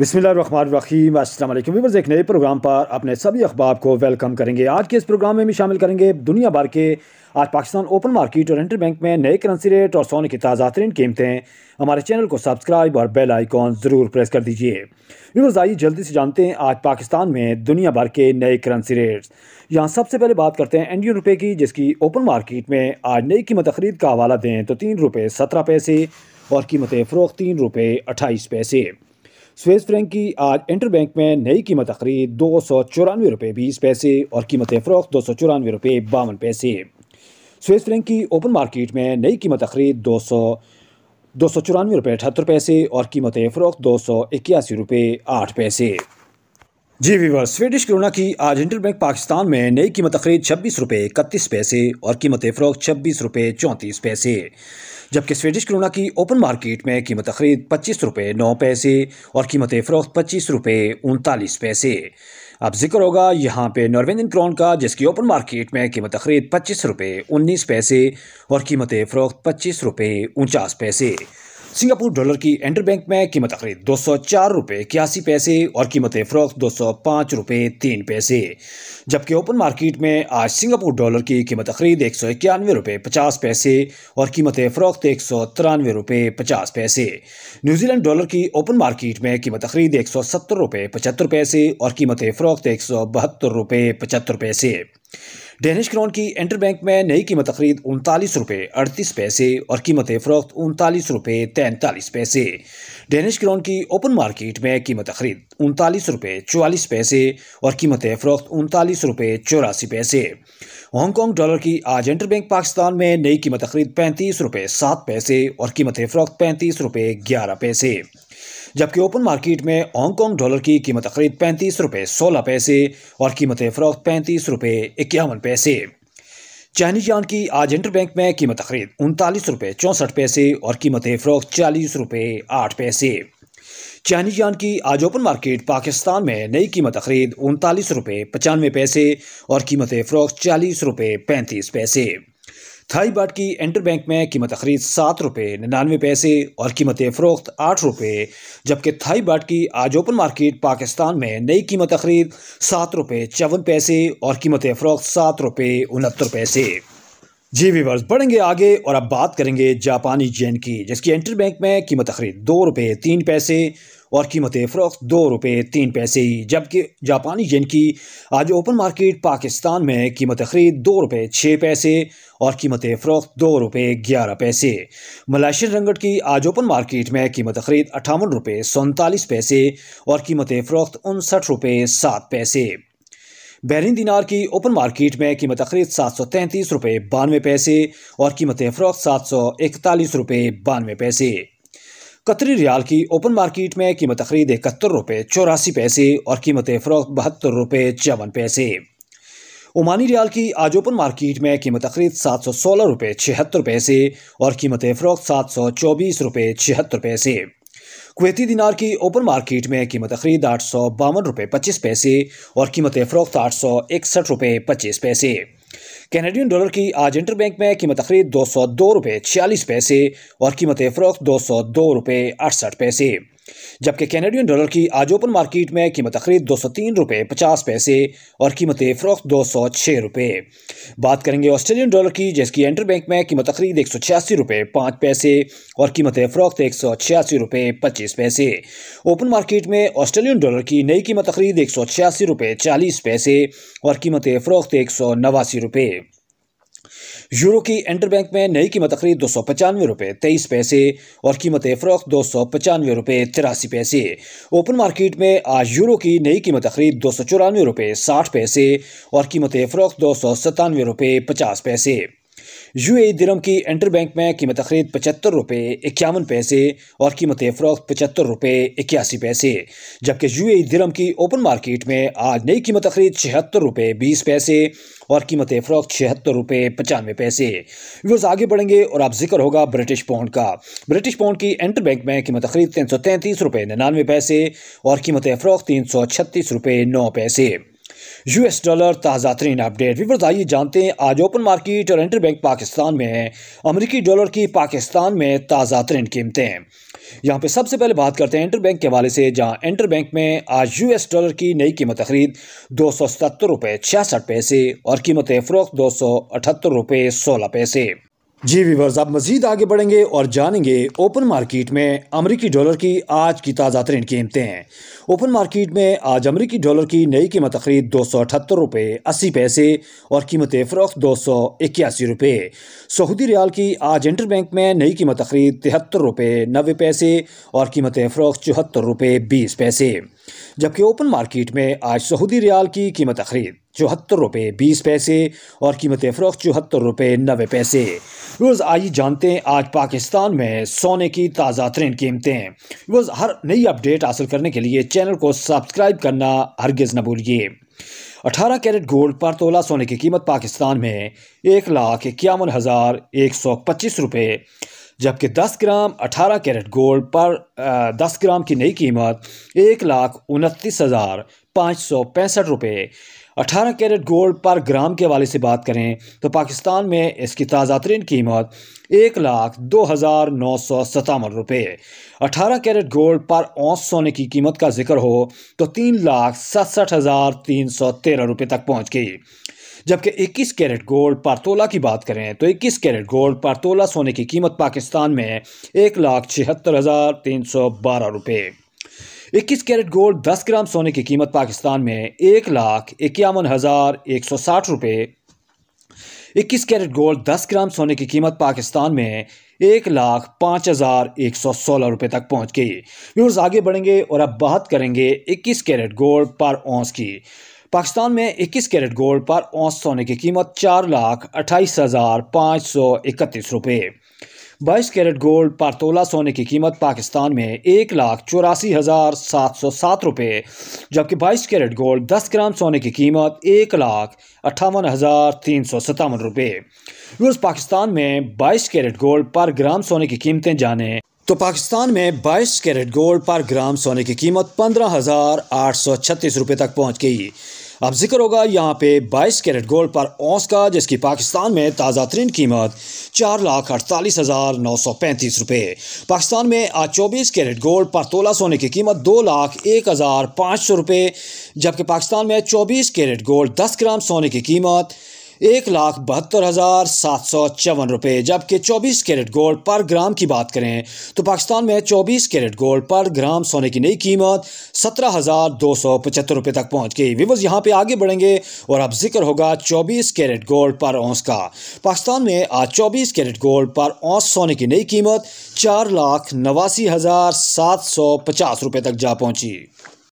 बिसमीम अल्लाम व्यूवर्स एक नए प्रोग्राम पर अपने सभी अखबार को वेलकम करेंगे आज के इस प्रोग्राम में भी शामिल करेंगे दुनिया भर के आज पाकिस्तान ओपन मार्केट और इंटर बैंक में नए करेंसी रेट और सोने की ताज़ा तरीन कीमतें हमारे चैनल को सब्सक्राइब और बेल आइकॉन ज़रूर प्रेस कर दीजिए व्यवर्स आइए जल्दी से जानते हैं आज पाकिस्तान में दुनिया भर के नए करेंसी रेट्स यहाँ सबसे पहले बात करते हैं इंडियन रुपये की जिसकी ओपन मार्केट में आज नई कीमत खरीद का हवाला दें तो तीन रुपये सत्रह पैसे और कीमतें फ़रोख तीन रुपये अट्ठाईस पैसे स्वेस फ्रैंक की आज इंटर बैंक में नई कीमत खरीद दो सौ चौरानवे रुपये बीस पैसे और कीमत फरोख दो सौ चौरानवे रुपये बावन पैसे स्वेस फ्रैंक की ओपन मार्केट में नई कीमत खरीद दो सौ दो सौ चौरानवे रुपये अठहत्तर पैसे और कीमत फरोख दो सौ इक्यासी रुपये आठ पैसे जी वीवर स्वीडिश क्रोना की आज इंटर बैंक पाकिस्तान में नई कीमत खरीद छब्बीस रुपये इकतीस पैसे और कीमत फ़रोख छब्बीस रुपये चौंतीस पैसे जबकि स्वीडिश क्रोना की ओपन मार्केट में कीमत खरीद पच्चीस रुपये नौ पैसे और कीमत फ़रोख्त पच्चीस रुपये उनतालीस पैसे अब जिक्र होगा यहाँ पे नॉर्वेजियन क्रॉन का जिसकी ओपन मार्केट में कीमत खरीद पच्चीस रुपये उन्नीस पैसे और कीमत फ़रोख्त पच्चीस रुपये उनचास पैसे सिंगापुर डॉलर की एंटर बैंक में कीमत तकरीब दो सौ चार रुपये इक्यासी पैसे और कीमत फरोख दो सौ पाँच रुपये तीन पैसे जबकि ओपन मार्केट में आज सिंगापुर डॉलर की कीमत खरीद एक सौ इक्यानवे रुपये पचास पैसे और कीमत फरोख्त एक सौ तिरानवे रुपये पचास पैसे न्यूजीलैंड डॉलर की ओपन मार्केट में कीमत तकरीब एक सौ सत्तर रुपये पचहत्तर पैसे और कीमत फरोख्त एक सौ बहत्तर रुपये पचहत्तर पैसे डेनिश क्रॉन की इंटर बैंक में नई कीमत खरीद उनतालीस रुपये अड़तीस पैसे और कीमत फरोख्त उनतालीस रुपये तैंतालीस पैसे डेनिश क्रॉन की ओपन मार्केट में कीमत खरीद उनतालीस रुपये चवालीस पैसे और कीमत फरोख्त उनतालीस रुपये चौरासी पैसे हांगकॉन्ग डॉलर की आज इंटर बैंक पाकिस्तान में नई कीमत खरीद पैंतीस रुपये सात पैसे और कीमत फरोख्त पैंतीस रुपये ग्यारह पैसे जबकि ओपन मार्केट में हांगकॉन्ग डॉलर की कीमत खरीद पैंतीस रुपये सोलह पैसे और कीमत फरोख्त पैंतीस रुपये इक्यावन पैसे चाइनीज यान की आज इंटर बैंक में कीमत खरीद उनतालीस रुपये चौंसठ पैसे और कीमत फरोख्त चालीस रुपये आठ पैसे चाइनीज यान की आज ओपन मार्केट पाकिस्तान में नई कीमत खरीद उनतालीस रुपये पचानवे पैसे और कीमत फरोख्त चालीस रुपये पैंतीस पैसे थाई बाट की इंटर बैंक में कीमत खरीद सात रुपये निन्यानवे पैसे और कीमत फ़रोख्त आठ रुपये जबकि थाई बाट की आज ओपन मार्केट पाकिस्तान में नई कीमत खरीद सात रुपये चौवन पैसे और कीमत फ़रोख्त सात रुपये उनहत्तर पैसे जी वीवर्स बढ़ेंगे आगे और अब बात करेंगे जापानी जेन की जिसकी इंटर बैंक में कीमत खरीद दो रुपये तीन पैसे और कीमत फ़रोख्त दो रुपये तीन पैसे जबकि जापानी येन की आज ओपन मार्केट पाकिस्तान में कीमत खरीद दो रुपये छः पैसे और कीमत फ़रोख्त दो रुपये ग्यारह पैसे मलाशियन रंगट की आज ओपन मार्केट में कीमत खरीद अठावन रुपये सैंतालीस पैसे और कीमत फ़रोख्त उनसठ रुपये सात पैसे बहरीन दिनार की ओपन मार्केट में कीमत खरीद सात सौ तैंतीस रुपये बानवे पैसे और कीमत फ़रोख्त सात सौ इकतालीस रुपये बानवे पैसे कतरी रियाल की ओपन मार्केट में कीमत खरीद इकहत्तर रुपये चौरासी पैसे और कीमत फ़रोख्त बहत्तर रुपये चौवन पैसे ओमानी रियाल की आज ओपन मार्केट में कीमत खरीद सात सौ सोलह रुपये छिहत्तर पैसे और कीमत फ़रोख्त सात सौ चौबीस रुपये छिहत्तर पैसे कुवैती दिनार की ओपन मार्केट में कीमत खरीद आठ सौ बावन रुपये पच्चीस पैसे और कीमत फ़रोख्त आठ सौ इकसठ रुपये पच्चीस पैसे कैनेडियन डॉलर की आज इंटर बैंक में कीमत खरीद दो सौ दो रुपये छियालीस पैसे और कीमत फ़रोख्त दो सौ दो रुपये अड़सठ पैसे जबकि कैनेडियन डॉलर की आज ओपन मार्केट में कीमत तकरीब दो सौ तीन रुपये पचास पैसे और कीमत फ़रोख्त दो सौ छः रुपये बात करेंगे ऑस्ट्रेलियन डॉलर की जिसकी इंटर बैंक में कीमत खरीद एक सौ छियासी रुपये पाँच पैसे और कीमत फ़रोख्त एक सौ छियासी रुपये पच्चीस पैसे ओपन मार्केट में ऑस्ट्रेलियन डॉलर की नई कीमत खरीद एक सौ छियासी रुपये चालीस पैसे और कीमत फ़रोख्त एक सौ नवासी रुपये यूरो की इंटर बैंक में नई कीमत तकरीब दो सौ पचानवे रुपये तेईस पैसे और कीमत फरोख दो सौ पचानवे रुपये तिरासी पैसे ओपन मार्केट में आज यूरो की नई कीमत तकरीब दो सौ चौरानवे रुपये साठ पैसे और कीमत फरोख दो सौ सतानवे रुपये पचास पैसे ए दिरम की इंटर बैंक में कीमत खरीद पचहत्तर रुपये इक्यावन पैसे और कीमत फरोख्त पचहत्तर रुपये इक्यासी पैसे जबकि यू ए दिरम की ओपन मार्केट में आज नई कीमत खरीद छिहत्तर रुपये बीस पैसे और कीमत फरोख्त छिहत्तर रुपये पचानवे पैसे व्यूज आगे बढ़ेंगे और अब जिक्र होगा ब्रिटिश पाउंड का ब्रिटिश पाउंड की इंटर बैंक में कीमत खरीद तीन सौ तैंतीस रुपये निन्यानवे पैसे और कीमत फरोख्त तीन सौ छत्तीस रुपये नौ पैसे यूएस डॉलर ताज़ा तरीन अपडेट विवर्स आइए जानते हैं आज ओपन मार्केट और इंटर बैंक पाकिस्तान में है अमरीकी डॉलर की पाकिस्तान में ताज़ा तरीन कीमतें यहाँ पे सबसे पहले बात करते हैं इंटर बैंक के हवाले से जहाँ इंटर बैंक में आज यूएस डॉलर की नई कीमत खरीद दो सौ सतर रुपये छियासठ पैसे और कीमत फ़रोख्त दो सौ अठहत्तर रुपये सोलह पैसे जी वीवर्स आप मजीद आगे बढ़ेंगे और जानेंगे ओपन मार्केट में अमरीकी डॉलर की आज की ताज़ा तरीन कीमतें ओपन मार्केट में आज अमरीकी डॉलर की नई कीमत तकरीब दो सौ अठहत्तर रुपये अस्सी पैसे और कीमत फ़रोख्त दो सौ इक्यासी रुपये सऊदी रियाल की आज इंटर बैंक में नई कीमत तकरीब तिहत्तर रुपये नबे पैसे और कीमत फ़रोख्त चौहत्तर रुपये बीस पैसे जबकि ओपन मार्केट में आज सऊदी रियाल की कीमत खरीद चौहत्तर रुपये बीस पैसे और कीमत फ़रोख चौहत्तर रुपये नबे पैसे रोज़ आइए जानते हैं आज पाकिस्तान में सोने की ताज़ा तरीन कीमतें रोज़ हर नई अपडेट हासिल करने के लिए चैनल को सब्सक्राइब करना हरगज न भूलिए अठारह कैरेट गोल्ड पर तोला सोने की कीमत पाकिस्तान में एक लाख इक्यावन हज़ार एक सौ पच्चीस रुपये जबकि 10 ग्राम 18 कैरेट गोल्ड पर आ, 10 ग्राम की नई कीमत एक लाख उनतीस हज़ार पाँच सौ पैंसठ रुपये अठारह कैरेट गोल्ड पर ग्राम के हवाले से बात करें तो पाकिस्तान में इसकी ताज़ा तरीन कीमत एक लाख दो हज़ार नौ सौ सतावन रुपये अठारह कैरेट गोल्ड पर औस सोने की कीमत का जिक्र हो तो तीन लाख सड़सठ हज़ार तीन सौ तेरह रुपये तक पहुँच गई जबकि 21 कैरेट गोल्ड पर तोला की बात करें तो 21 कैरेट गोल्ड पर तोला सोने की कीमत पाकिस्तान में एक लाख छिहत्तर हज़ार तीन सौ बारह रुपये इक्कीस कैरेट गोल्ड दस ग्राम सोने की कीमत पाकिस्तान में एक लाख इक्यावन हज़ार एक सौ साठ रुपये इक्कीस कैरेट गोल्ड दस ग्राम सोने की कीमत पाकिस्तान में एक लाख पाँच हज़ार एक सौ सोलह रुपये तक पहुंच गई व्यूर्स आगे बढ़ेंगे और अब बात करेंगे इक्कीस कैरेट गोल्ड पर औंस की पाकिस्तान में 21 कैरेट गोल्ड पर औस सोने की कीमत चार लाख अट्ठाईस हज़ार पाँच सौ इकतीस रुपये बाईस कैरेट गोल्ड पर तोला सोने की कीमत पाकिस्तान में एक लाख चौरासी हज़ार सात सौ सात रुपये जबकि बाईस कैरेट गोल्ड दस ग्राम सोने की कीमत एक लाख अट्ठावन हज़ार तीन सौ सतावन रुपये रोज़ पाकिस्तान में बाईस कैरेट गोल्ड पर ग्राम सोने की कीमतें जाने तो पाकिस्तान में 22 कैरेट गोल्ड पर ग्राम सोने की कीमत पंद्रह हज़ार आठ सौ छत्तीस रुपये तक पहुंच गई अब जिक्र होगा यहाँ पे 22 कैरेट गोल्ड पर औस का जिसकी पाकिस्तान में ताज़ा तरीन कीमत चार लाख अड़तालीस हज़ार नौ सौ पैंतीस रुपये पाकिस्तान में आज चौबीस कैरेट गोल्ड पर तोला सोने की कीमत दो लाख एक हज़ार पाँच सौ रुपये जबकि पाकिस्तान में चौबीस कैरेट गोल्ड दस ग्राम सोने की कीमत एक लाख बहत्तर हज़ार सात सौ चौवन रुपये जबकि चौबीस कैरेट गोल्ड पर ग्राम की बात करें तो पाकिस्तान में चौबीस कैरेट गोल्ड पर ग्राम सोने की नई कीमत सत्रह हज़ार दो सौ पचहत्तर रुपये तक पहुँच गई विवज यहाँ पर आगे बढ़ेंगे और अब जिक्र होगा चौबीस कैरेट गोल्ड पर औंस का पाकिस्तान में आज चौबीस कैरेट गोल्ड पर औंस सोने की नई कीमत चार लाख नवासी हज़ार सात सौ पचास रुपये तक जा पहुँची